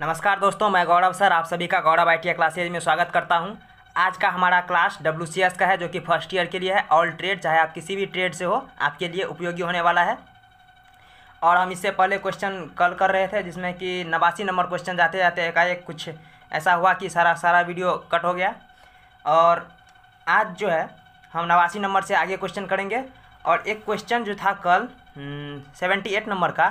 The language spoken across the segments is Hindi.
नमस्कार दोस्तों मैं गौरव सर आप सभी का गौरव आई क्लासेज में स्वागत करता हूं आज का हमारा क्लास डब्ल्यू का है जो कि फर्स्ट ईयर के लिए है ऑल ट्रेड चाहे आप किसी भी ट्रेड से हो आपके लिए उपयोगी होने वाला है और हम इससे पहले क्वेश्चन कल कर रहे थे जिसमें कि नवासी नंबर क्वेश्चन जाते जाते एकाएक कुछ ऐसा हुआ कि सारा सारा वीडियो कट हो गया और आज जो है हम नवासी नंबर से आगे क्वेश्चन करेंगे और एक क्वेश्चन जो था कल सेवेंटी हम्म, एट नंबर का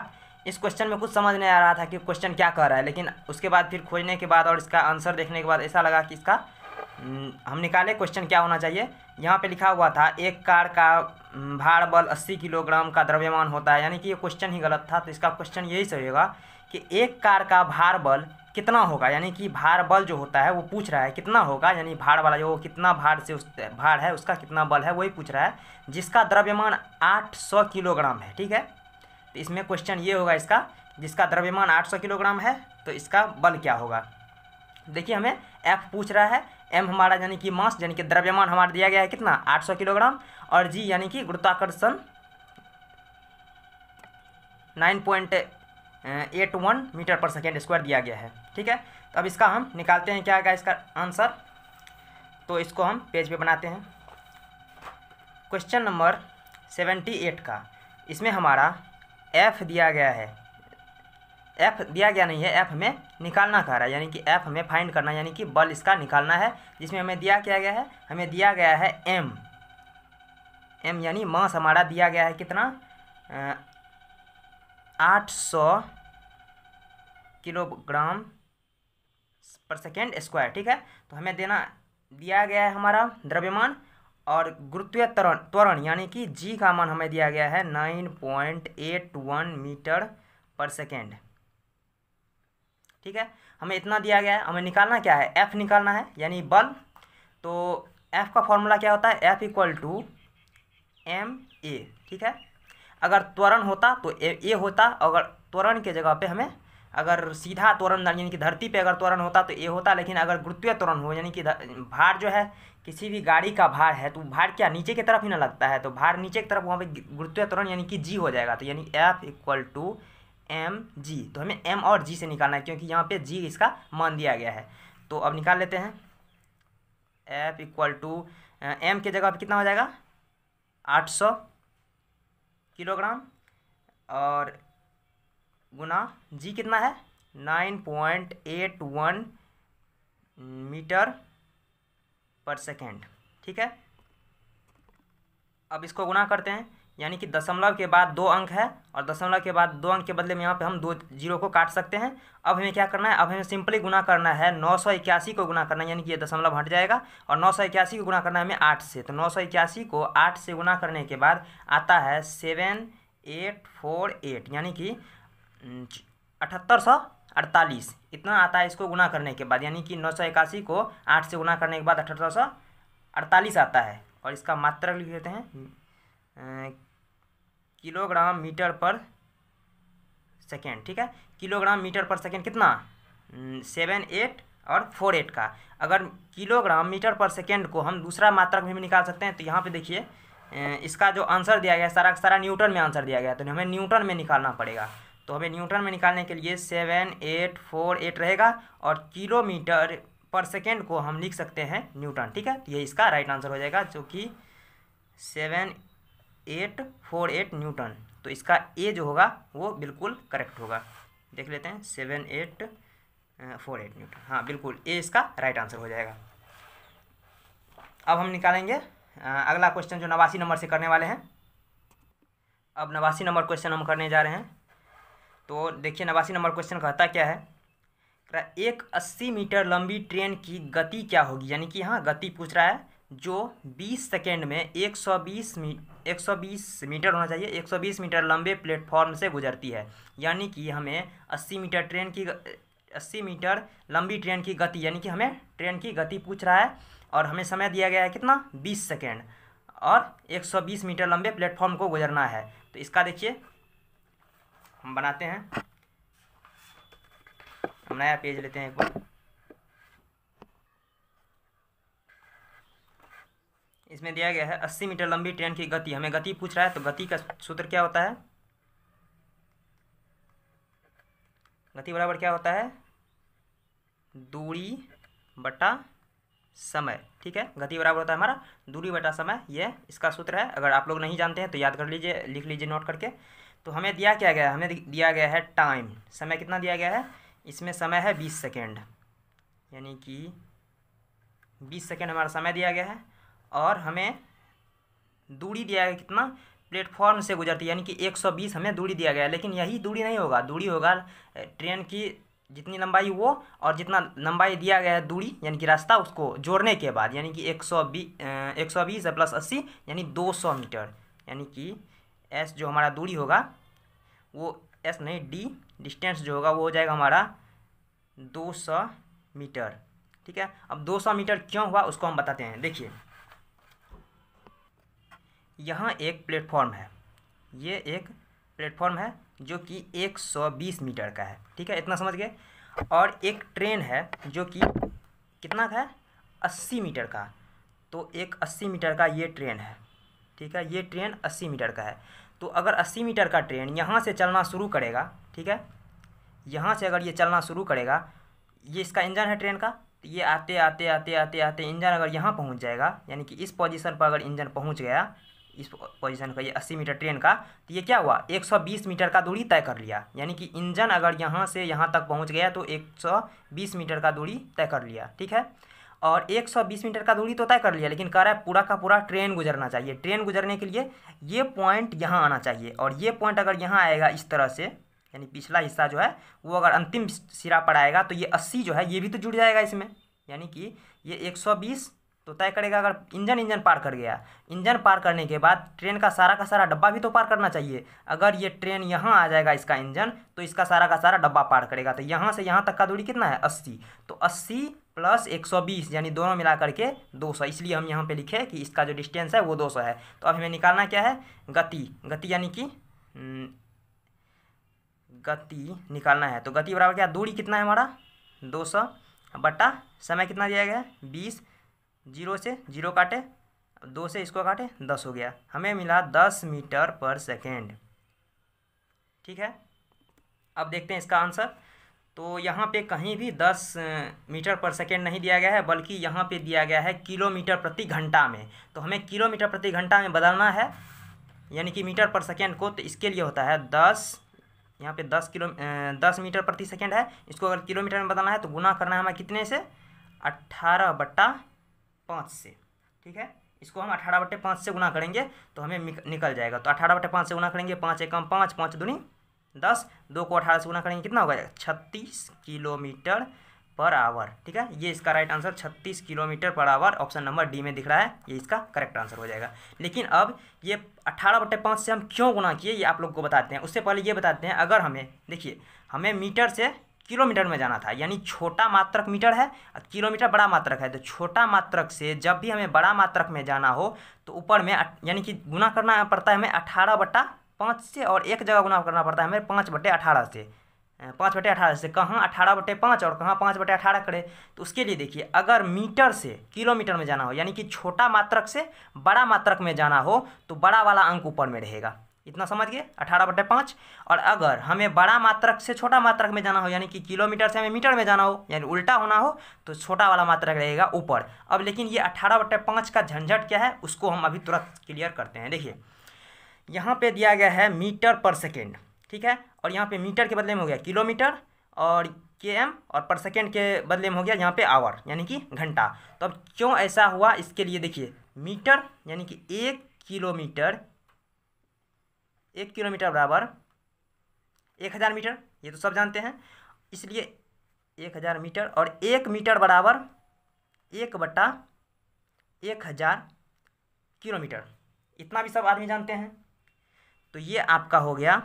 इस क्वेश्चन में कुछ समझ नहीं आ रहा था कि क्वेश्चन क्या कह रहा है लेकिन उसके बाद फिर खोजने के बाद और इसका आंसर देखने के बाद ऐसा लगा कि इसका हम्म, हम निकाले क्वेश्चन क्या होना चाहिए यहाँ पे लिखा हुआ था एक कार का हम्म, भार बल 80 किलोग्राम का द्रव्यमान होता है यानी कि ये क्वेश्चन ही गलत था तो इसका क्वेश्चन यही सही होगा कि एक कार का भार बल कितना होगा यानी कि भार बल जो होता है वो पूछ रहा है कितना होगा यानी भार वाला जो कितना भार से उस भार है उसका कितना बल है वही पूछ रहा है जिसका द्रव्यमान आठ किलोग्राम है ठीक है तो इसमें क्वेश्चन ये होगा इसका जिसका द्रव्यमान 800 किलोग्राम है तो इसका बल क्या होगा देखिए हमें एफ पूछ रहा है एम हमारा यानी कि मास यानी कि द्रव्यमान हमारा दिया गया है कितना 800 किलोग्राम और जी यानी कि गुरुत्वाकर्षण 9.81 मीटर पर सेकेंड स्क्वायर दिया गया है ठीक है तो अब इसका हम निकालते हैं क्या आएगा इसका आंसर तो इसको हम पेज पे बनाते हैं क्वेश्चन नंबर एट का इसमें हमारा एफ दिया गया है एफ दिया गया नहीं है एफ हमें निकालना कह रहा है यानी कि एफ हमें फाइंड करना यानी कि बल इसका निकालना है जिसमें हमें दिया क्या गया है हमें दिया गया है एम एम यानी मास हमारा दिया गया है कितना आठ सौ किलोग्राम पर सेकेंड स्क्वायर ठीक है तो हमें देना दिया गया है हमारा द्रव्यमान और गुरुत्वीय त्वरण त्वरण यानी कि जी का मान हमें दिया गया है nine point eight one metre per second ठीक है हमें इतना दिया गया है हमें निकालना क्या है एफ़ निकालना है यानी बल तो एफ़ का फॉर्मूला क्या होता है F equal to M A ठीक है अगर त्वरण होता तो ए, ए होता अगर त्वरण के जगह पे हमें अगर सीधा त्वरण यानी कि धरती पे अगर त्वरण होता तो ए होता लेकिन अगर गुरुत्वीय त्वरण हो यानी कि भार जो है किसी भी गाड़ी का भार है तो भार क्या नीचे की तरफ ही ना लगता है तो भार नीचे की तरफ वहाँ पे गुरुत्वाकर्षण यानी कि जी हो जाएगा तो यानी F equal to M G तो हमें एम और जी से निकालना है क्योंकि यहाँ पे जी इसका मान दिया गया है तो अब निकाल लेते हैं एफ इक्वल टू एम के जगह पर कितना हो जाएगा आठ सौ किलोग्राम और गुना जी कितना है nine point eight one metre per second ठीक है अब इसको गुना करते हैं यानी कि दशमलव के बाद दो अंक है और दशमलव के बाद दो अंक के बदले में यहाँ पे हम दो जीरो को काट सकते हैं अब हमें क्या करना है अब हमें सिंपली गुना करना है नौ सौ इक्यासी को गुना करना है यानी कि ये दशमलव हट जाएगा और नौ सौ इक्यासी को गुना करना है हमें आठ से तो नौ सौ इक्यासी को आठ से गुना करने के बाद आता है सेवन एट फोर एट यानी कि अठहत्तर सौ अड़तालीस इतना आता है इसको गुना करने के बाद यानी कि नौ सौ इक्यासी को आठ से गुना करने के बाद अठारह सौ अड़तालीस आता है और इसका मात्रक लिख देते हैं किलोग्राम मीटर पर सेकेंड ठीक है किलोग्राम मीटर पर सेकेंड कितना सेवन एट और फोर एट का अगर किलोग्राम मीटर पर सेकेंड को हम दूसरा मात्रक में भी निकाल सकते हैं तो यहाँ पे देखिए इसका जो आंसर दिया गया है सारा सारा न्यूटन में आंसर दिया गया है तो हमें न्यूटन में निकालना पड़ेगा तो हमें न्यूटन में निकालने के लिए सेवन एट फोर एट रहेगा और किलोमीटर पर सेकेंड को हम लिख सकते हैं न्यूटन ठीक है तो ये इसका राइट आंसर हो जाएगा जो कि seven eight four eight newton तो इसका ए जो होगा वो बिल्कुल करेक्ट होगा देख लेते हैं seven eight four eight newton हाँ बिल्कुल ए इसका राइट आंसर हो जाएगा अब हम निकालेंगे अगला क्वेश्चन जो नवासी नंबर से करने वाले हैं अब नवासी नंबर क्वेश्चन हम करने जा रहे हैं तो देखिए नवासी नंबर क्वेश्चन कहता क्या है एक अस्सी मीटर लंबी ट्रेन की गति क्या होगी यानी कि हाँ गति पूछ रहा है जो बीस सेकेंड में एक सौ बीस मी बीस मीटर होना चाहिए एक सौ बीस मीटर लंबे प्लेटफॉर्म से गुजरती है यानी कि हमें अस्सी मीटर ट्रेन की अस्सी मीटर लंबी ट्रेन की गति यानी कि हमें ट्रेन की गति पूछ रहा है और हमें समय दिया गया है कितना बीस सेकेंड और एक सौ बीस मीटर लंबे प्लेटफॉर्म को गुजरना है तो इसका देखिए हम बनाते हैं हम नया पेज लेते हैं एक बार इसमें दिया गया है अस्सी मीटर लंबी ट्रेन की गति हमें गति पूछ रहा है तो गति का सूत्र क्या होता है गति बराबर क्या होता है दूरी बटा समय ठीक है गति बराबर होता है हमारा दूरी बटा समय ये इसका सूत्र है अगर आप लोग नहीं जानते हैं तो याद कर लीजिए लिख लीजिए नोट करके तो हमें दिया क्या गया है हमें दिया गया है टाइम समय कितना दिया गया है इसमें समय है बीस सेकेंड यानी कि बीस सेकेंड हमारा समय दिया गया है और हमें दूरी दिया गया कितना प्लेटफॉर्म से गुजरती है यानी कि 120 हमें दूरी दिया गया है लेकिन यही दूरी नहीं होगा दूरी होगा ट्रेन की जितनी लंबाई वो और जितना लंबाई दिया गया है दूरी यानी कि रास्ता उसको जोड़ने के बाद यानी कि एक सौ बी एक सौ बीस प्लस अस्सी यानी दो सौ मीटर यानी कि एस जो हमारा दूरी होगा वो एस नहीं डी डिस्टेंस जो होगा वो हो जाएगा हमारा 200 मीटर ठीक है अब 200 मीटर क्यों हुआ उसको हम बताते हैं देखिए यहाँ एक प्लेटफॉर्म है ये एक प्लेटफॉर्म है जो कि 120 मीटर का है ठीक है इतना समझ गए और एक ट्रेन है जो कि कितना का है अस्सी मीटर का तो एक अस्सी मीटर का ये ट्रेन है ठीक है ये ट्रेन अस्सी मीटर का है तो अगर अस्सी मीटर का ट्रेन यहाँ से चलना शुरू करेगा ठीक है यहाँ से अगर ये चलना शुरू करेगा ये इसका इंजन है ट्रेन का तो ये आते आते आते आते आते इंजन अगर यहाँ पहुँच जाएगा यानी कि इस पोजीशन पर अगर इंजन पहुँच गया इस पोजीशन का ये 80 मीटर ट्रेन का तो ये क्या हुआ 120 मीटर का दूरी तय कर लिया यानी कि इंजन अगर यहाँ से यहाँ तक पहुँच गया तो 120 मीटर का दूरी तय कर लिया ठीक है और 120 मीटर का दूरी तो तय कर लिया लेकिन कह रहा है पूरा का पूरा ट्रेन गुजरना चाहिए ट्रेन गुजरने के लिए ये पॉइंट यहाँ आना चाहिए और ये पॉइंट अगर यहाँ आएगा इस तरह से यानी पिछला हिस्सा जो है वो अगर अंतिम सिरा पर आएगा तो ये अस्सी जो है ये भी तो जुड़ जाएगा इसमें यानी कि ये एक सौ बीस तो तय करेगा अगर इंजन इंजन पार कर गया इंजन पार करने के बाद ट्रेन का सारा का सारा डब्बा भी तो पार करना चाहिए अगर ये ट्रेन यहाँ आ जाएगा इसका इंजन तो इसका सारा का सारा डब्बा पार करेगा तो यहाँ से यहाँ तक का दूरी कितना है अस्सी तो अस्सी प्लस एक सौ बीस यानी दोनों मिला करके दो सौ इसलिए हम यहाँ पे लिखे कि इसका जो डिस्टेंस है वो दो सौ है तो अब हमें निकालना क्या है गति गति यानी कि गति निकालना है तो गति बराबर क्या दूरी कितना है हमारा दो सौ बट्टा समय कितना दिया गया बीस जीरो से जीरो काटे दो से इसको काटे दस हो गया हमें मिला दस मीटर पर सेकेंड ठीक है अब देखते हैं इसका आंसर तो यहाँ पे कहीं भी दस मीटर पर सेकेंड नहीं दिया गया है बल्कि यहाँ पे दिया गया है किलोमीटर प्रति घंटा में तो हमें किलोमीटर प्रति घंटा में बदलना है यानी कि मीटर पर सेकेंड को तो इसके लिए होता है दस यहाँ पे दस किलो दस मीटर प्रति सेकेंड है इसको अगर किलोमीटर में बदलना है तो गुना करना है हमें कितने से अट्ठारह बट्टा पाँच से ठीक है इसको हम अठारह बट्टे पाँच से गुना करेंगे तो हमें निकल जाएगा तो अठारह बट्टे पाँच से गुना करेंगे पाँच एकम पाँच पाँच दूनी दस दो को अठारह से गुना करेंगे कितना होगा छत्तीस किलोमीटर पर आवर ठीक है ये इसका राइट आंसर छत्तीस kilometre per hour option number D में दिख रहा है ये इसका करेक्ट आंसर हो जाएगा लेकिन अब ये अट्ठारह बटे पाँच से हम क्यों गुना किए ये आप लोग को बताते हैं उससे पहले ये बताते हैं अगर हमें देखिए हमें मीटर से किलोमीटर में जाना था यानी छोटा मात्रक मीटर है किलोमीटर बड़ा मात्रक है तो छोटा मात्रक से जब भी हमें बड़ा मात्रक में जाना हो तो ऊपर में यानी कि गुना करना पड़ता है हमें अठारह बटा पाँच से और एक जगह गुना करना पड़ता है हमें पाँच बटे अठारह से पाँच बटे अठारह से कहाँ अठारह बटे पाँच और कहाँ पाँच बटे अठारह करें तो उसके लिए देखिए अगर मीटर से किलोमीटर में जाना हो यानी कि छोटा मात्रक से बड़ा मात्रक में जाना हो तो बड़ा वाला अंक ऊपर में रहेगा इतना समझिए अठारह बटे पाँच और अगर हमें बड़ा मात्रक से छोटा मात्रक में जाना हो यानी कि किलोमीटर से हमें मीटर में जाना हो यानी उल्टा होना हो तो छोटा वाला मात्रक रहेगा ऊपर अब लेकिन ये अठारह बटे पाँच का झंझट क्या है उसको हम अभी तुरंत क्लियर करते हैं देखिए यहाँ पे दिया गया है मीटर पर सेकेंड ठीक है और यहाँ पे मीटर के बदले में हो गया किलोमीटर और के एम और पर सेकेंड के बदले में हो गया यहाँ पे आवर यानी कि घंटा तो अब क्यों ऐसा हुआ इसके लिए देखिए मीटर यानी कि एक किलोमीटर एक किलोमीटर बराबर एक हज़ार मीटर ये तो सब जानते हैं इसलिए एक हज़ार मीटर और एक मीटर बराबर एक बट्टा एक हज़ार किलोमीटर इतना भी सब आदमी जानते हैं तो ये आपका हो गया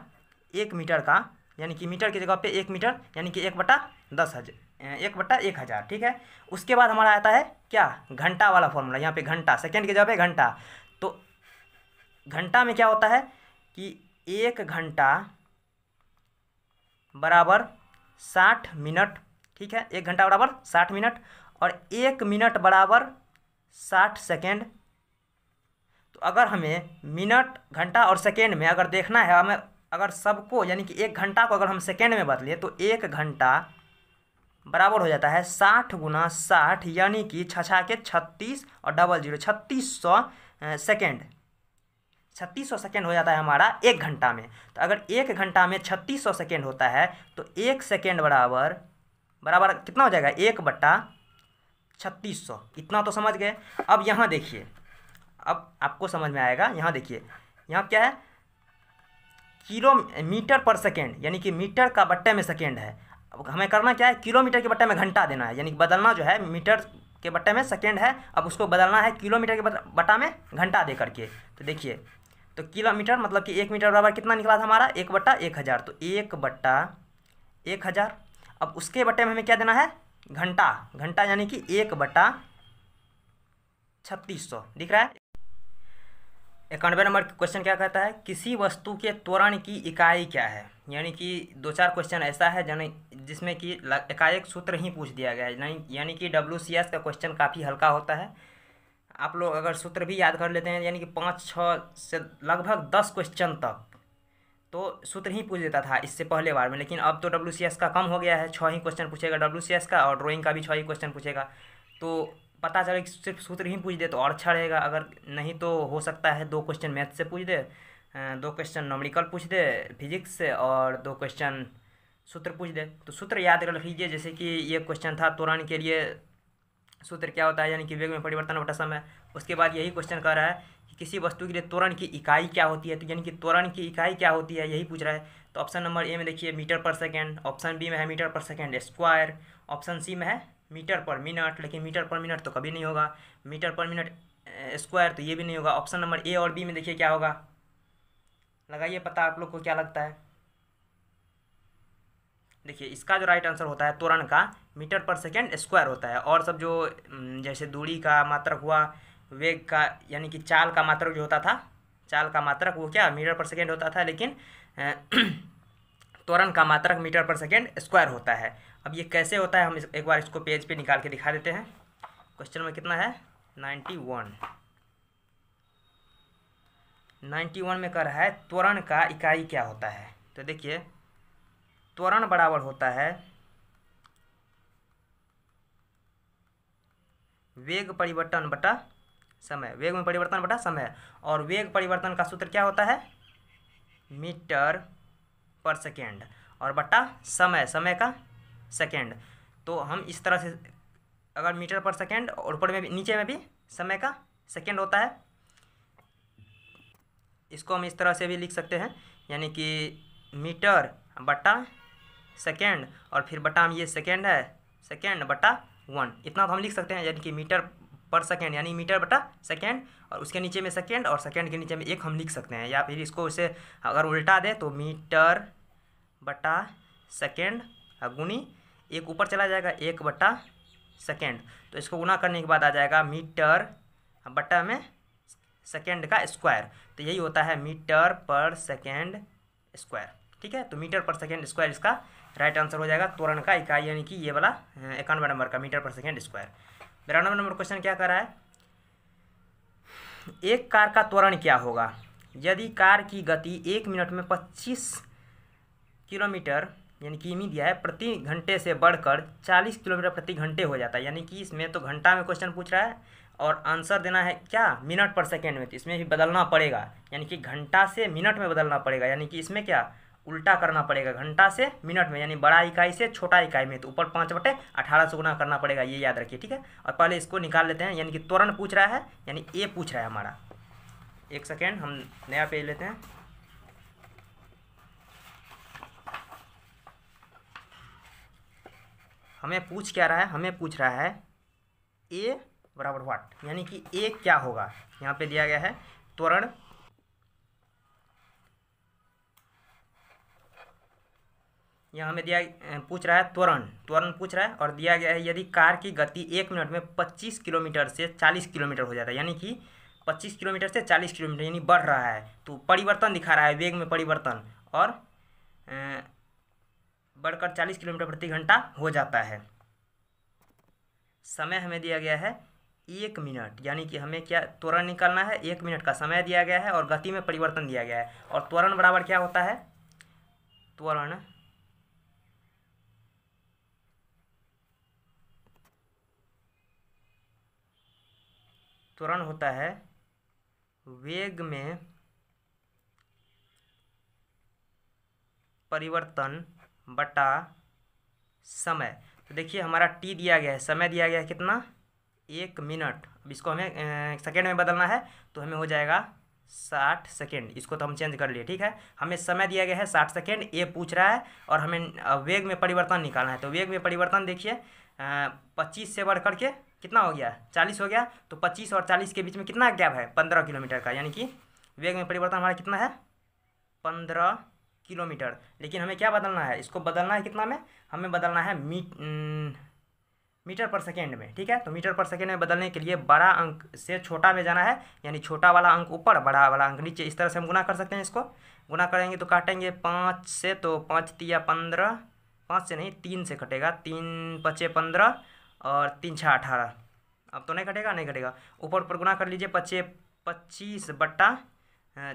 एक मीटर का यानी कि मीटर की जगह पे एक मीटर यानी कि एक बटा दस हज़ार एक बट्टा एक हज़ार ठीक है उसके बाद हमारा आता है क्या घंटा वाला फॉर्मूला यहाँ पे घंटा सेकंड की जगह पे घंटा तो घंटा में क्या होता है कि एक घंटा बराबर साठ मिनट ठीक है एक घंटा बराबर साठ मिनट और एक मिनट बराबर साठ सेकेंड तो अगर हमें मिनट घंटा और सेकेंड में अगर देखना है हमें अगर सबको यानी कि एक घंटा को अगर हम सेकेंड में बदलें तो एक घंटा बराबर हो जाता है साठ गुना साठ यानी कि छछा के छत्तीस और डबल जीरो छत्तीस सौ सेकेंड छत्तीस सौ सेकेंड हो जाता है हमारा एक घंटा में तो अगर एक घंटा में छत्तीस सौ सेकेंड होता है तो एक सेकेंड बराबर बराबर कितना हो जाएगा एक बट्टा छत्तीस सौ इतना तो समझ गए अब यहाँ देखिए अब आपको समझ में आएगा यहाँ देखिए यहाँ क्या है किलो मीटर पर सेकेंड यानी कि मीटर का बट्टे में सेकेंड है अब हमें करना क्या है किलोमीटर के बट्टे में घंटा देना है यानी कि बदलना जो है मीटर के बट्टे में सेकेंड है अब उसको बदलना है किलोमीटर के बट्टा में घंटा दे करके तो देखिए तो किलोमीटर मतलब कि एक मीटर बराबर कितना निकला था हमारा एक बट्टा एक हज़ार तो एक बट्टा एक हज़ार अब उसके बट्टे में हमें क्या देना है घंटा घंटा यानी कि एक बट्टा छत्तीस सौ दिख रहा है इक्यानवे नंबर क्वेश्चन क्या कहता है किसी वस्तु के त्वरण की इकाई क्या है यानी कि दो चार क्वेश्चन ऐसा है जान जिसमें कि एकाएक सूत्र ही पूछ दिया गया है यानी कि डब्ल्यू सी एस का क्वेश्चन काफ़ी हल्का होता है आप लोग अगर सूत्र भी याद कर लेते हैं यानी कि पाँच छः से लगभग दस क्वेश्चन तक तो सूत्र ही पूछ देता था इससे पहले बार में लेकिन अब तो डब्ल्यू सी एस का कम हो गया है छः ही क्वेश्चन पूछेगा डब्ल्यू सी एस का और ड्रॉइंग का भी छः ही क्वेश्चन पूछेगा तो पता चले कि सिर्फ सूत्र ही पूछ दे तो और अच्छा रहेगा अगर नहीं तो हो सकता है दो क्वेश्चन मैथ से पूछ दे दो क्वेश्चन नॉमिकल पूछ दे फिजिक्स से और दो क्वेश्चन सूत्र पूछ दे तो सूत्र याद रख लीजिए जैसे कि ये क्वेश्चन था तोरण के लिए सूत्र क्या होता है यानी कि वेग में परिवर्तन बटा समय उसके बाद यही क्वेश्चन कह रहा है कि किसी वस्तु के लिए तोरण की इकाई क्या होती है तो यानी कि तोरण की इकाई क्या होती है यही पूछ रहा है तो ऑप्शन नंबर ए में देखिए metre per second option B में है metre per second square option C में है मीटर पर मिनट लेकिन मीटर पर मिनट तो कभी नहीं होगा मीटर पर मिनट स्क्वायर तो ये भी नहीं होगा ऑप्शन नंबर ए और बी में देखिए क्या होगा लगाइए पता आप लोग को क्या लगता है देखिए इसका जो राइट आंसर होता है तोरण का मीटर पर सेकेंड स्क्वायर होता है और सब जो जैसे दूरी का मात्रक हुआ वेग का यानी कि चाल का मात्रक जो होता था चाल का मात्रक वो क्या मीटर पर सेकेंड होता था लेकिन त्वरण का मात्रक मीटर पर सेकेंड स्क्वायर होता है अब ये कैसे होता है हम एक बार इसको पेज पे निकाल के दिखा देते हैं क्वेश्चन में कितना है नाइन्टी वन नाइन्टी वन में कह रहा है त्वरण का इकाई क्या होता है तो देखिए त्वरण बराबर होता है वेग परिवर्तन बटा समय वेग में परिवर्तन बटा समय और वेग परिवर्तन का सूत्र क्या होता है मीटर पर सेकेंड और बट्टा समय समय का सेकेंड तो हम इस तरह से अगर मीटर पर सेकेंड और ऊपर में भी नीचे में भी समय का सेकेंड होता है इसको हम इस तरह से भी लिख सकते हैं यानी कि मीटर बट्टा सेकेंड और फिर बट्टा हम ये सेकेंड है सेकेंड बट्टा वन इतना तो हम लिख सकते हैं यानी कि मीटर पर सेकेंड यानी मीटर बटा सेकेंड और उसके नीचे में सेकेंड और सेकेंड के नीचे में एक हम लिख सकते हैं या फिर इसको उसे अगर उल्टा दें तो मीटर बटा सेकेंड गुनी एक ऊपर चला जाएगा एक बटा सेकेंड तो इसको गुना करने के बाद आ जाएगा मीटर बटा में सेकेंड का स्क्वायर तो यही होता है मीटर पर सेकेंड स्क्वायर ठीक है तो मीटर पर सेकेंड स्क्वायर इसका राइट आंसर हो जाएगा तोरण का इकाई यानी कि ये वाला इक्यानवे नंबर का मीटर पर सेकेंड स्क्वायर बिरानवे नंबर क्वेश्चन क्या कर रहा है एक कार का त्वरण क्या होगा यदि कार की गति एक मिनट में पच्चीस किलोमीटर यानी कि इमी दिया है प्रति घंटे से बढ़कर 40 किलोमीटर प्रति घंटे हो जाता है यानी कि इसमें तो घंटा में क्वेश्चन पूछ रहा है और आंसर देना है क्या मिनट पर सेकेंड में तो इसमें भी बदलना पड़ेगा यानी कि घंटा से मिनट में बदलना पड़ेगा यानी कि इसमें क्या उल्टा करना पड़ेगा घंटा से मिनट में यानी बड़ा इकाई से छोटा इकाई में तो ऊपर पाँच बटे अठारह सौ गुना करना पड़ेगा ये याद रखिए ठीक है और पहले इसको निकाल लेते हैं यानी कि त्वरण पूछ रहा है यानी ए पूछ रहा है हमारा एक सेकेंड हम नया पेज लेते हैं हमें पूछ क्या रहा है हमें पूछ रहा है ए बराबर वाट यानी कि ए क्या होगा यहाँ पे दिया गया है त्वरण यहाँ हमें दिया पूछ रहा है त्वरण त्वरण पूछ रहा है और दिया गया है यदि कार की गति एक मिनट में 25 किलोमीटर से 40 किलोमीटर हो जाता है यानी कि 25 किलोमीटर से 40 किलोमीटर यानी बढ़ रहा है तो परिवर्तन दिखा रहा है वेग में परिवर्तन और बढ़कर चालीस किलोमीटर प्रति घंटा हो जाता है समय हमें दिया गया है एक मिनट यानी कि हमें क्या त्वरण निकालना है एक मिनट का समय दिया गया है और गति में परिवर्तन दिया गया है और त्वरण बराबर क्या होता है त्वरण त्वरण होता है वेग में परिवर्तन बटा समय तो देखिए हमारा टी दिया गया है समय दिया गया है कितना एक मिनट अब इसको हमें सेकेंड में बदलना है तो हमें हो जाएगा साठ सेकेंड इसको तो हम चेंज कर लिए ठीक है हमें समय दिया गया है साठ सेकेंड ए पूछ रहा है और हमें वेग में परिवर्तन निकालना है तो वेग में परिवर्तन देखिए पच्चीस से बढ़ करके कितना हो गया चालीस हो गया तो पच्चीस और चालीस के बीच में कितना गैप है पंद्रह किलोमीटर का यानी कि वेग में परिवर्तन हमारा कितना है पंद्रह किलोमीटर लेकिन हमें क्या बदलना है इसको बदलना है कितना में हमें बदलना है मी मीटर पर सेकेंड में ठीक है तो मीटर पर सेकेंड में बदलने के लिए बड़ा अंक से छोटा में जाना है यानी छोटा वाला अंक ऊपर बड़ा वाला अंक नीचे इस तरह से हम गुना कर सकते हैं इसको गुना करेंगे तो काटेंगे पाँच से तो पाँच तिया पंद्रह पाँच से नहीं तीन से कटेगा तीन पचे पंद्रह और तीन छः अठारह अब तो नहीं कटेगा नहीं कटेगा ऊपर ऊपर गुना कर लीजिए पचे पच्चीस बट्टा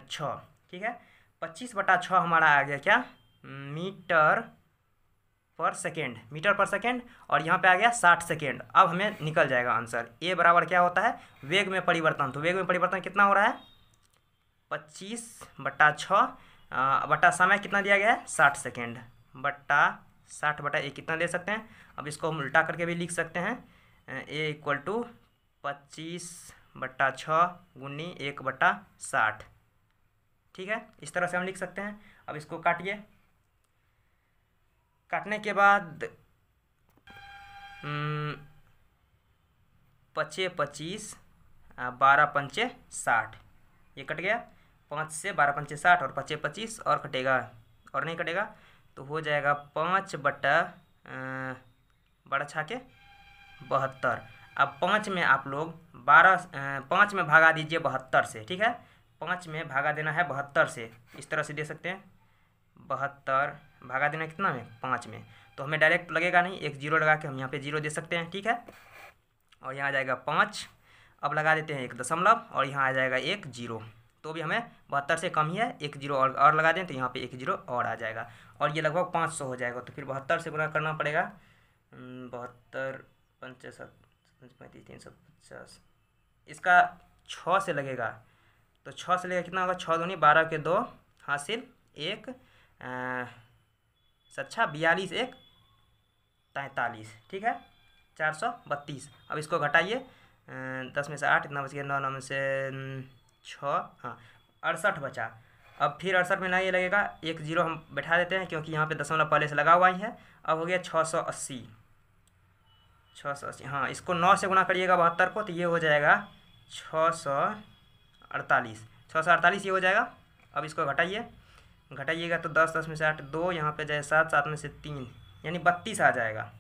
छः ठीक है पच्चीस बटा छः हमारा आ गया क्या metre per second metre per second और यहाँ पे आ गया साठ सेकेंड अब हमें निकल जाएगा आंसर ए बराबर क्या होता है वेग में परिवर्तन तो वेग में परिवर्तन कितना हो रहा है पच्चीस बटा छः बटा समय कितना दिया गया है साठ सेकेंड बट्टा साठ बटा ए कितना दे सकते हैं अब इसको हम उल्टा करके भी लिख सकते हैं ए इक्वल टू पच्चीस बट्टा छः गुनी एक बट्टा साठ ठीक है इस तरह से हम लिख सकते हैं अब इसको काटिए काटने के बाद हम्म, पच्चे पच्चीस बारह पंचे साठ ये कट गया पाँच से बारह पंचे साठ और पच्चे पच्चीस और कटेगा और नहीं कटेगा तो हो जाएगा पाँच बटा बड़ा छा के बहत्तर अब पाँच में आप लोग बारह पाँच में भागा दीजिए बहत्तर से ठीक है पाँच में भागा देना है बहत्तर से इस तरह से दे सकते हैं बहत्तर भागा देना कितना में पाँच में तो हमें डायरेक्ट लगेगा नहीं एक जीरो लगा के हम यहाँ पे जीरो दे सकते हैं ठीक है और यहाँ आ जाएगा पाँच अब लगा देते हैं एक दशमलव और यहाँ आ जाएगा एक जीरो तो भी हमें बहत्तर से कम ही है एक जीरो और और लगा दें तो यहाँ पे एक जीरो और आ जाएगा और ये लगभग पाँच सौ हो जाएगा तो फिर बहत्तर से गुना करना पड़ेगा हम्म, बहत्तर पंचासठ पैंतीस तीन सौ पचास इसका छः से लगेगा तो छः से लेकर कितना होगा छः दूनी बारह के दो हासिल एक सच्छा बयालीस एक तैंतालीस ठीक है चार सौ बत्तीस अब इसको घटाइए दस में से आठ इतना बच गया नौ नौ में से छः हाँ अड़सठ बचा अब फिर अड़सठ में ना ये लगेगा एक जीरो हम बैठा देते हैं क्योंकि यहाँ पे दशमलव पहले से लगा हुआ ही है अब हो गया छः सौ अस्सी छः सौ अस्सी हाँ इसको नौ से गुना करिएगा बहत्तर को तो ये हो जाएगा छः सौ अड़तालीस छः सौ अड़तालीस ये हो जाएगा अब इसको घटाइए घटाइएगा तो दस दस में से आठ दो यहाँ पर जाए सात सात में से तीन यानी बत्तीस आ जाएगा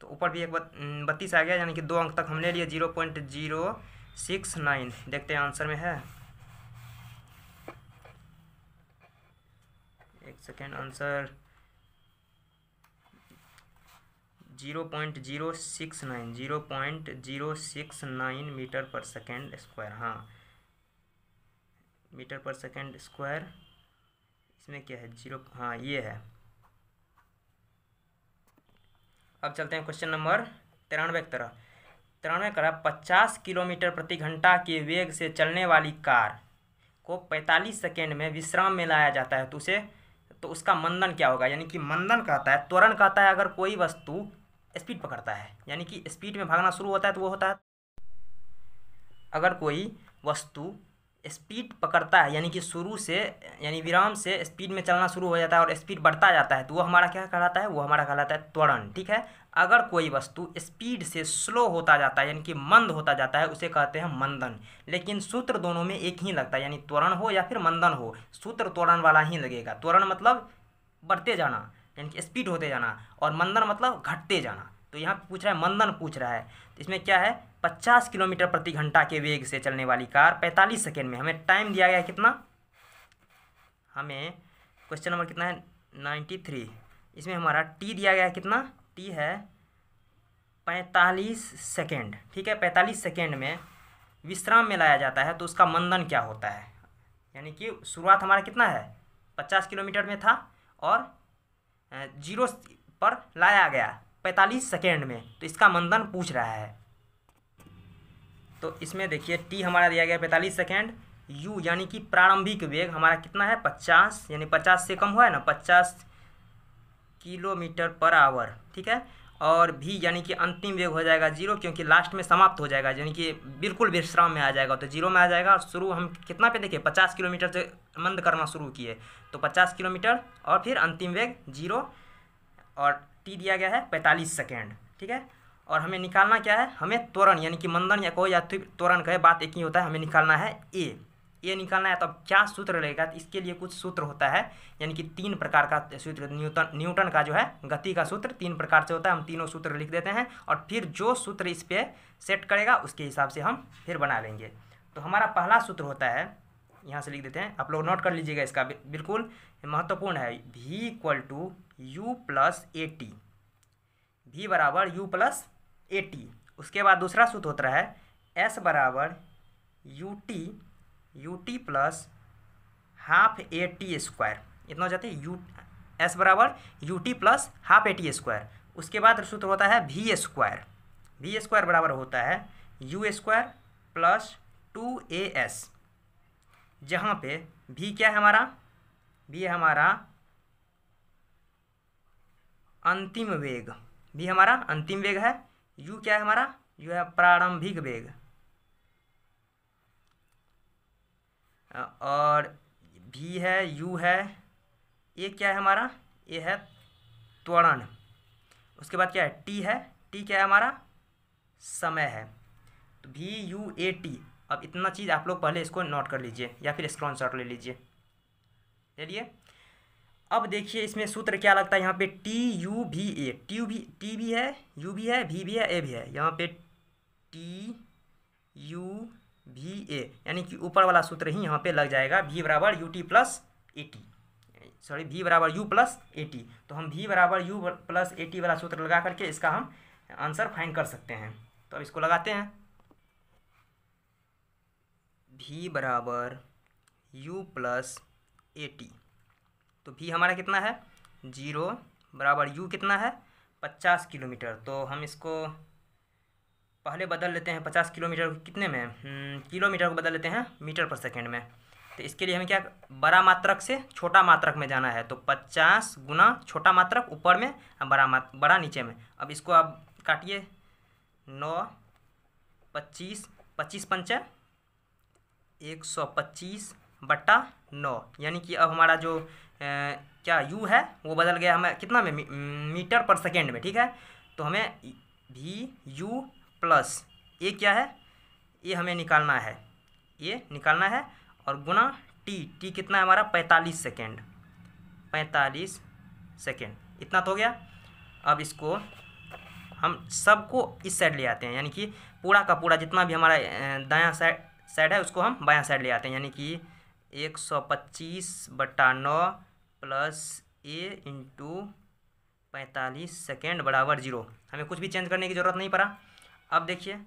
तो ऊपर भी एक बत्तीस आ गया यानी कि दो अंक तक हम ले लिए zero point zero six nine देखते हैं आंसर में है एक second answer zero point zero six nine zero point zero six nine metre per second square हाँ मीटर पर सेकेंड स्क्वायर इसमें क्या है जीरो हाँ ये है अब चलते हैं क्वेश्चन नंबर तिरानवे की तरह तिरानवे कर पचास किलोमीटर प्रति घंटा के वेग से चलने वाली कार को पैंतालीस सेकेंड में विश्राम में लाया जाता है तो उसे तो उसका मंदन क्या होगा यानी कि मंदन कहता है त्वरण कहता है अगर कोई वस्तु स्पीड पकड़ता है यानी कि स्पीड में भागना शुरू होता है तो वो होता है अगर कोई वस्तु स्पीड पकड़ता है यानी कि शुरू से यानी विराम से स्पीड में चलना शुरू हो जाता है और स्पीड बढ़ता जाता है तो वो हमारा क्या कहलाता है वो हमारा कहलाता है त्वरण ठीक है अगर कोई वस्तु स्पीड से स्लो होता जाता है यानी कि मंद होता जाता है उसे कहते हैं मंदन लेकिन सूत्र दोनों में एक ही लगता है यानी त्वरण हो या फिर मंदन हो सूत्र त्वरण वाला ही लगेगा त्वरण मतलब बढ़ते जाना यानी कि स्पीड होते जाना और मंदन मतलब घटते जाना तो यहाँ पूछ रहा है मंदन पूछ रहा है तो इसमें क्या है 50 किलोमीटर प्रति घंटा के वेग से चलने वाली कार 45 सेकेंड में हमें टाइम दिया गया है कितना हमें क्वेश्चन नंबर कितना है 93 इसमें हमारा टी दिया गया है कितना टी है 45 सेकेंड ठीक है 45 सेकेंड में विश्राम में लाया जाता है तो उसका मंदन क्या होता है यानी कि शुरुआत हमारा कितना है पचास किलोमीटर में था और जीरो पर लाया गया 45 सेकेंड में तो इसका मंदन पूछ रहा है तो इसमें देखिए टी हमारा दिया गया पैंतालीस सेकेंड यू यानी कि प्रारंभिक वेग हमारा कितना है पचास यानी पचास से कम हुआ है ना पचास किलोमीटर पर आवर ठीक है और भी यानी कि अंतिम वेग हो जाएगा जीरो क्योंकि लास्ट में समाप्त हो जाएगा यानी कि बिल्कुल विश्राम में आ जाएगा तो जीरो में आ जाएगा और शुरू हम कितना पे देखिए पचास किलोमीटर से मंद करना शुरू किए तो पचास किलोमीटर और फिर अंतिम वेग जीरो और टी दिया गया है पैंतालीस सेकेंड ठीक है और हमें निकालना क्या है हमें त्वरण यानी कि मंदन या कोई या त्वरण कहे बात एक ही होता है हमें निकालना है ए ए निकालना है तो अब क्या सूत्र रहेगा तो इसके लिए कुछ सूत्र होता है यानी कि तीन प्रकार का सूत्र न्यूटन न्यूटन का जो है गति का सूत्र तीन प्रकार से होता है हम तीनों सूत्र लिख देते हैं और फिर जो सूत्र इस पर सेट करेगा उसके हिसाब से हम फिर बना लेंगे तो हमारा पहला सूत्र होता है यहाँ से लिख देते हैं आप लोग नोट कर लीजिएगा इसका बिल्कुल महत्वपूर्ण है भी equal to you plus A T भी बराबर यू प्लस ए टी उसके बाद दूसरा सूत्र होता है एस बराबर U T U T plus half A T square इतना हो जाता है यू एस बराबर U T plus half A T square उसके बाद सूत्र होता है वी स्क्वायर वी स्क्वायर बराबर होता है you square plus two A S जहाँ पे भी क्या है हमारा भी हमारा अंतिम वेग भी हमारा अंतिम वेग है यू क्या है हमारा यू है प्रारंभिक वेग और भी है यू है ये क्या है हमारा ये है त्वरण उसके बाद क्या है टी है टी क्या है हमारा समय है तो भी यू ए टी अब इतना चीज़ आप लोग पहले इसको नोट कर लीजिए या फिर स्क्रॉन शॉट ले लीजिए चलिए अब देखिए इसमें सूत्र क्या लगता है यहाँ पे टी यू भी ए टी यू भी टी भी है यू भी है भी भी है ए भी है यहाँ पे टी यू भी ए यानी कि ऊपर वाला सूत्र ही यहाँ पे लग जाएगा भी बराबर U T plus A T sorry भी बराबर यू प्लस ए टी तो हम भी बराबर यू प्लस ए टी वाला सूत्र लगा करके इसका हम आंसर फाइंड कर सकते हैं तो अब इसको लगाते हैं भी बराबर यू प्लस ए टी तो भी हमारा कितना है जीरो बराबर यू कितना है पचास किलोमीटर तो हम इसको पहले बदल लेते हैं पचास किलोमीटर कितने में हम्म, किलोमीटर को बदल लेते हैं मीटर पर सेकेंड में तो इसके लिए हमें क्या बड़ा मात्रक से छोटा मात्रक में जाना है तो पचास गुना छोटा मात्रक ऊपर में और बड़ा मात बड़ा नीचे में अब इसको आप काटिए नौ पच्चीस पच्चीस पंच एक सौ पच्चीस बट्टा नौ यानी कि अब हमारा जो क्या यू है वो बदल गया हमें कितना में मी, मीटर पर सेकेंड में ठीक है तो हमें भी यू प्लस ये क्या है ये हमें निकालना है ये निकालना है और गुना टी टी कितना है हमारा पैंतालीस सेकेंड पैंतालीस सेकेंड इतना तो हो गया अब इसको हम सबको इस साइड ले आते हैं यानी कि पूरा का पूरा जितना भी हमारा दायां साइड साइड है उसको हम बायां साइड ले आते हैं यानी कि एक सौ पच्चीस बटा नौ प्लस ए इंटू पैंतालीस सेकेंड बराबर जीरो हमें कुछ भी चेंज करने की ज़रूरत नहीं पड़ा अब देखिए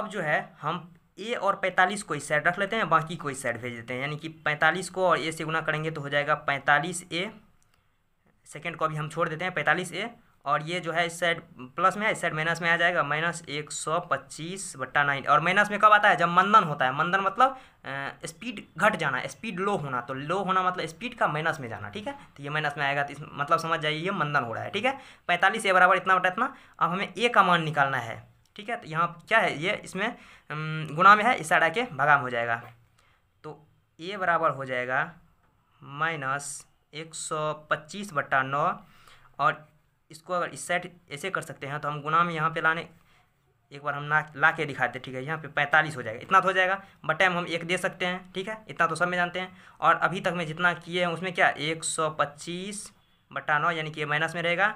अब जो है हम ए और पैंतालीस को इस साइड रख लेते हैं बाकी को इस साइड भेज देते हैं यानी कि पैंतालीस को और ए से गुना करेंगे तो हो जाएगा पैंतालीस ए सेकेंड को अभी हम छोड़ देते हैं पैंतालीस ए और ये जो है इस साइड प्लस में है इस साइड माइनस में आ जाएगा माइनस एक सौ पच्चीस बट्टा नाइन और माइनस में कब आता है जब मंदन होता है मंदन मतलब स्पीड घट जाना स्पीड लो होना तो लो होना मतलब स्पीड का माइनस में जाना ठीक है तो ये माइनस में आएगा तो इस मतलब समझ जाइए ये मंदन हो रहा है ठीक है पैंतालीस ए बराबर इतना बटा इतना अब हमें ए का मान निकालना है ठीक है तो यहाँ क्या है ये इसमें गुना में है इस साइड आके भगा हो जाएगा तो ए बराबर हो जाएगा माइनस एक सौ पच्चीस बट्टा नौ और इसको अगर इस साइड ऐसे कर सकते हैं तो हम गुना में यहाँ पे लाने एक बार हम ना ला के दिखाते ठीक है यहाँ पे पैंतालीस हो जाएगा इतना तो हो जाएगा बट टाइम हम एक दे सकते हैं ठीक है इतना तो सब में जानते हैं और अभी तक मैं जितना किए हैं उसमें क्या एक सौ पच्चीस बट्टा नौ यानी कि माइनस में रहेगा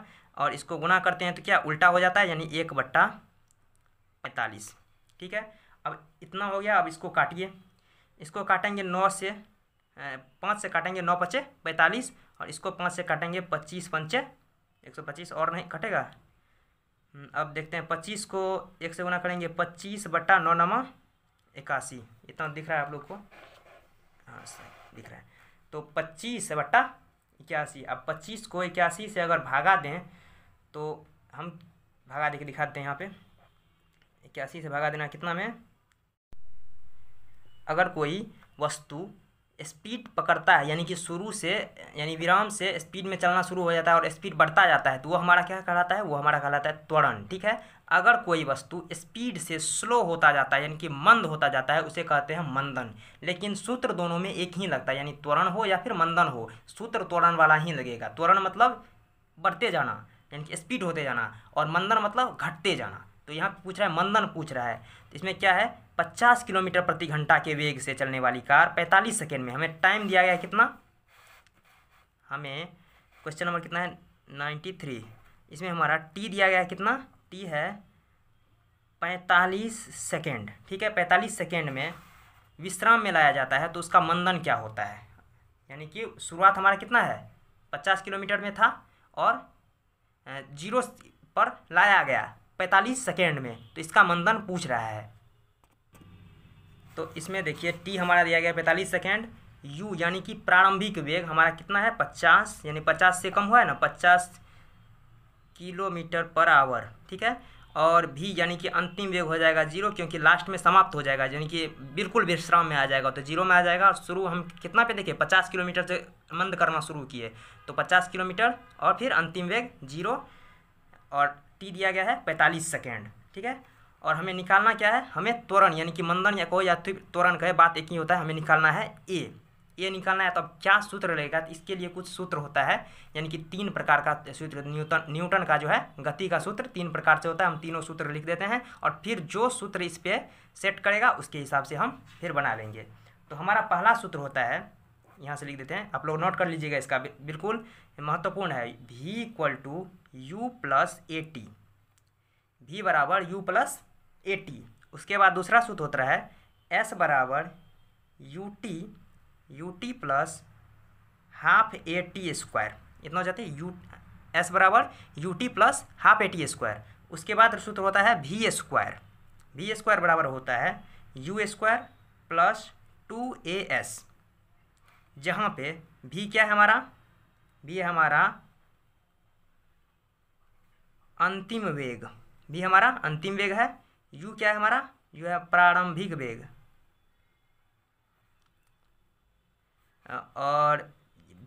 और इसको गुना करते हैं तो क्या उल्टा हो जाता है यानी एक बट्टा पैंतालीस ठीक है अब इतना हो गया अब इसको काटिए इसको काटेंगे नौ से पाँच से काटेंगे नौ पचे पैंतालीस और इसको पाँच से काटेंगे पच्चीस पंचे एक सौ पच्चीस और नहीं घटेगा हम्म, अब देखते हैं पच्चीस को एक से गुना करेंगे पच्चीस बट्टा नौ नमा इक्यासी इतना दिख रहा है आप लोग को हाँ सही दिख रहा है तो पच्चीस बट्टा इक्यासी अब पच्चीस को इक्यासी से अगर भागा दें तो हम भागा के दिखाते हैं यहाँ पे इक्यासी से भागा देना कितना में अगर कोई वस्तु स्पीड पकड़ता है यानी कि शुरू से यानी विराम से स्पीड में चलना शुरू हो जाता है और स्पीड बढ़ता जाता है तो वो हमारा क्या कहलाता है वो हमारा कहलाता है त्वरण ठीक है अगर कोई वस्तु स्पीड से स्लो होता जाता है यानी कि मंद होता जाता है उसे कहते हैं मंदन लेकिन सूत्र दोनों में एक ही लगता है यानी त्वरण हो या फिर मंदन हो सूत्र त्वरण वाला ही लगेगा त्वरण मतलब बढ़ते जाना यानी कि स्पीड होते जाना और मंदन मतलब घटते जाना तो यहाँ पूछ रहा है मंदन पूछ रहा है इसमें क्या है 50 किलोमीटर प्रति घंटा के वेग से चलने वाली कार 45 सेकेंड में हमें टाइम दिया गया है कितना हमें क्वेश्चन नंबर कितना है 93 इसमें हमारा टी दिया गया है कितना टी है 45 सेकेंड ठीक है 45 सेकेंड में विश्राम में लाया जाता है तो उसका मंदन क्या होता है यानी कि शुरुआत हमारा कितना है पचास किलोमीटर में था और जीरो पर लाया गया पैंतालीस सेकेंड में तो इसका मंदन पूछ रहा है तो इसमें देखिए टी हमारा दिया गया पैंतालीस सेकेंड यू यानी कि प्रारंभिक वेग हमारा कितना है पचास यानी पचास से कम हुआ है ना पचास किलोमीटर पर आवर ठीक है और भी यानी कि अंतिम वेग हो जाएगा जीरो क्योंकि लास्ट में समाप्त हो जाएगा यानी कि बिल्कुल विश्राम में आ जाएगा तो जीरो में आ जाएगा और शुरू हम कितना पे देखिए पचास किलोमीटर से मंद करना शुरू किए तो पचास किलोमीटर और फिर अंतिम वेग जीरो और टी दिया गया है पैंतालीस सेकेंड ठीक है और हमें निकालना क्या है हमें त्वरण यानी कि मंदन या कहो या त्वरण कहे बात एक ही होता है हमें निकालना है ए ए निकालना है तो अब क्या सूत्र रहेगा तो इसके लिए कुछ सूत्र होता है यानी कि तीन प्रकार का सूत्र न्यूटन न्यूटन का जो है गति का सूत्र तीन प्रकार से होता है हम तीनों सूत्र लिख देते हैं और फिर जो सूत्र इस पर सेट करेगा उसके हिसाब से हम फिर बना लेंगे तो हमारा पहला सूत्र होता है यहाँ से लिख देते हैं आप लोग नोट कर लीजिएगा इसका बिल्कुल महत्वपूर्ण है भी equal to you plus A T भी बराबर यू प्लस ए टी उसके बाद दूसरा सूत्र होता है एस बराबर U T U T plus half A T square इतना हो जाता है यू एस बराबर U T plus half A T square उसके बाद सूत्र होता है भी स्क्वायर भी स्क्वायर बराबर होता है you square plus two A S जहाँ पे भी क्या है हमारा भी हमारा अंतिम वेग भी हमारा अंतिम वेग है यू क्या है हमारा यू है प्रारंभिक वेग और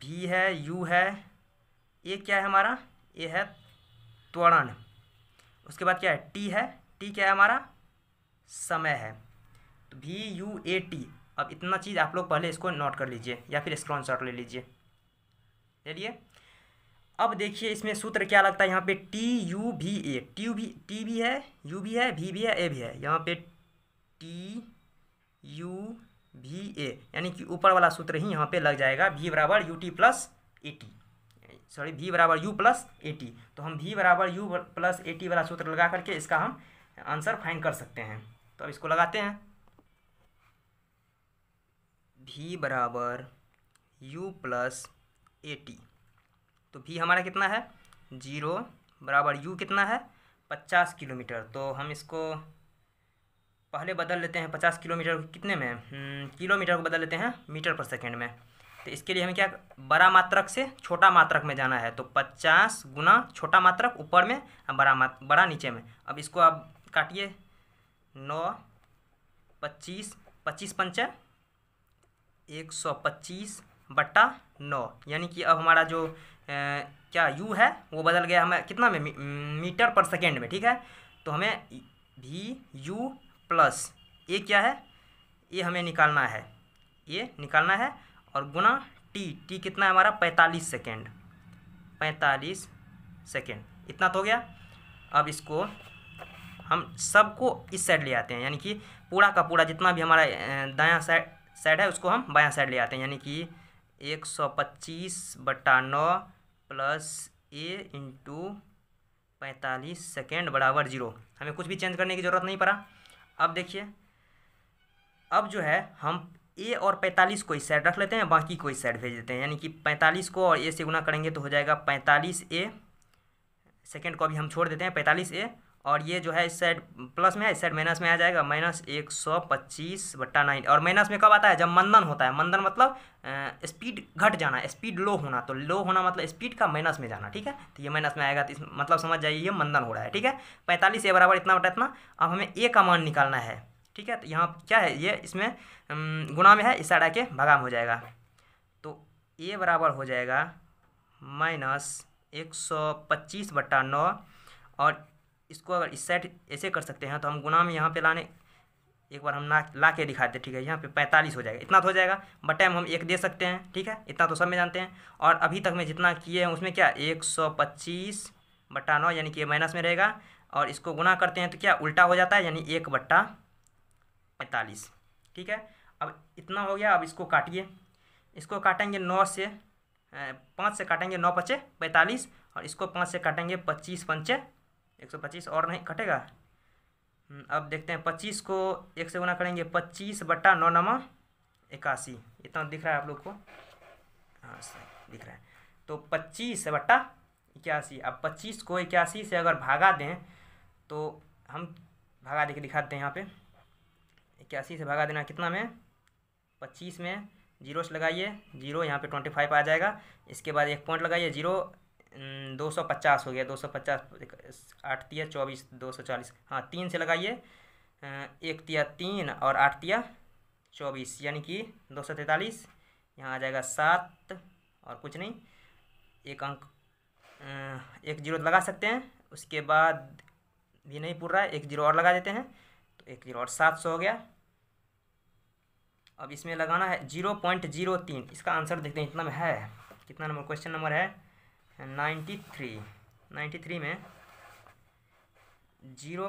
भी है यू है ये क्या है हमारा ये है त्वरण उसके बाद क्या है टी है टी क्या है हमारा समय है तो भी यू ए टी अब इतना चीज़ आप लोग पहले इसको नोट कर लीजिए या फिर स्क्रॉन शॉट ले लीजिए चलिए अब देखिए इसमें सूत्र क्या लगता है यहाँ पे टी यू भी ए टी यू भी टी भी है यू भी है भी भी है ए भी है यहाँ पे टी यू भी ए यानी कि ऊपर वाला सूत्र ही यहाँ पे लग जाएगा भी बराबर U T plus A T sorry भी बराबर यू प्लस ए टी तो हम भी बराबर यू प्लस ए टी वाला सूत्र लगा करके इसका हम आंसर फाइंड कर सकते हैं तो अब इसको लगाते हैं भी बराबर यू प्लस ए टी तो भी हमारा कितना है जीरो बराबर यू कितना है पचास किलोमीटर तो हम इसको पहले बदल लेते हैं पचास किलोमीटर कितने में हम्म, किलोमीटर को बदल लेते हैं मीटर पर सेकेंड में तो इसके लिए हमें क्या बड़ा मात्रक से छोटा मात्रक में जाना है तो पचास गुना छोटा मात्रक ऊपर में और बड़ा मात बड़ा नीचे में अब इसको आप काटिए नौ पच्चीस पच्चीस पंचायत एक सौ पच्चीस बट्टा नौ यानी कि अब हमारा जो ए, क्या यू है वो बदल गया हमें कितना में मी, मीटर पर सेकेंड में ठीक है तो हमें भी यू प्लस ये क्या है ये हमें निकालना है ये निकालना है और गुना टी टी कितना है हमारा पैंतालीस सेकेंड पैंतालीस सेकेंड इतना तो हो गया अब इसको हम सबको इस साइड ले आते हैं यानी कि पूरा का पूरा जितना भी हमारा दायां साइड साइड है उसको हम बायां साइड ले आते हैं यानी कि एक सौ पच्चीस बटा नौ प्लस ए इंटू पैंतालीस सेकेंड बराबर जीरो हमें कुछ भी चेंज करने की ज़रूरत नहीं पड़ा अब देखिए अब जो है हम ए और पैंतालीस को इस साइड रख लेते हैं बाकी को इस साइड भेज देते हैं यानी कि पैंतालीस को और ए से गुना करेंगे तो हो जाएगा पैंतालीस ए सेकेंड को अभी हम छोड़ देते हैं पैंतालीस ए और ये जो है इस साइड प्लस में है इस साइड माइनस में आ जाएगा माइनस एक सौ पच्चीस बट्टा नाइन और माइनस में कब आता है जब मंदन होता है मंदन मतलब स्पीड घट जाना स्पीड लो होना तो लो होना मतलब स्पीड का माइनस में जाना ठीक है तो ये माइनस में आएगा तो इस मतलब समझ जाइए ये मंदन हो रहा है ठीक है पैंतालीस ए बराबर इतना बटा इतना अब हमें ए का मान निकालना है ठीक है तो यहाँ क्या है ये इसमें गुना में है इस साइड आके भगा हो जाएगा तो ए बराबर हो जाएगा माइनस एक सौ पच्चीस बट्टा नौ और इसको अगर इस साइड ऐसे कर सकते हैं तो हम गुना में यहाँ पे लाने एक बार हम ना ला के दिखाते हैं ठीक है यहाँ पे पैंतालीस हो जाएगा इतना तो हो जाएगा बट टाइम हम एक दे सकते हैं ठीक है इतना तो सब में जानते हैं और अभी तक मैं जितना किए हैं उसमें क्या एक सौ पच्चीस बट्टा नौ यानी कि माइनस में रहेगा और इसको गुना करते हैं तो क्या उल्टा हो जाता है यानी एक बट्टा पैंतालीस ठीक है अब इतना हो गया अब इसको काटिए इसको काटेंगे नौ से पाँच से काटेंगे नौ पचे पैंतालीस और इसको पाँच से काटेंगे पच्चीस पंचे एक सौ पच्चीस और नहीं कटेगा हम्म, अब देखते हैं पच्चीस को एक से गुना करेंगे पच्चीस बट्टा नौ नमा इक्यासी इतना दिख रहा है आप लोग को हाँ सर दिख रहा है तो पच्चीस बट्टा इक्यासी अब पच्चीस को इक्यासी से अगर भागा दें तो हम भागा देके दिखाते हैं यहाँ पे इक्यासी से भागा देना कितना में पच्चीस में जीरो से लगाइए जीरो यहाँ पे ट्वेंटी फाइव आ जाएगा इसके बाद एक पॉइंट लगाइए जीरो हम्म, दो सौ पचास हो गया दो सौ पचास आठ तिया चौबीस दो सौ चालीस हाँ तीन से लगाइए एक तिया तीन और आठ तिया चौबीस यानी कि दो सौ तैंतालीस यहाँ आ जाएगा सात और कुछ नहीं एक अंक एक जीरो तो लगा सकते हैं उसके बाद भी नहीं पूरा है एक जीरो और लगा देते हैं तो एक जीरो और सात सौ हो गया अब इसमें लगाना है जीरो पॉइंट जीरो तीन इसका आंसर देखते हैं इतना में है कितना नंबर क्वेश्चन नंबर है नाइन्टी थ्री नाइन्टी थ्री में जीरो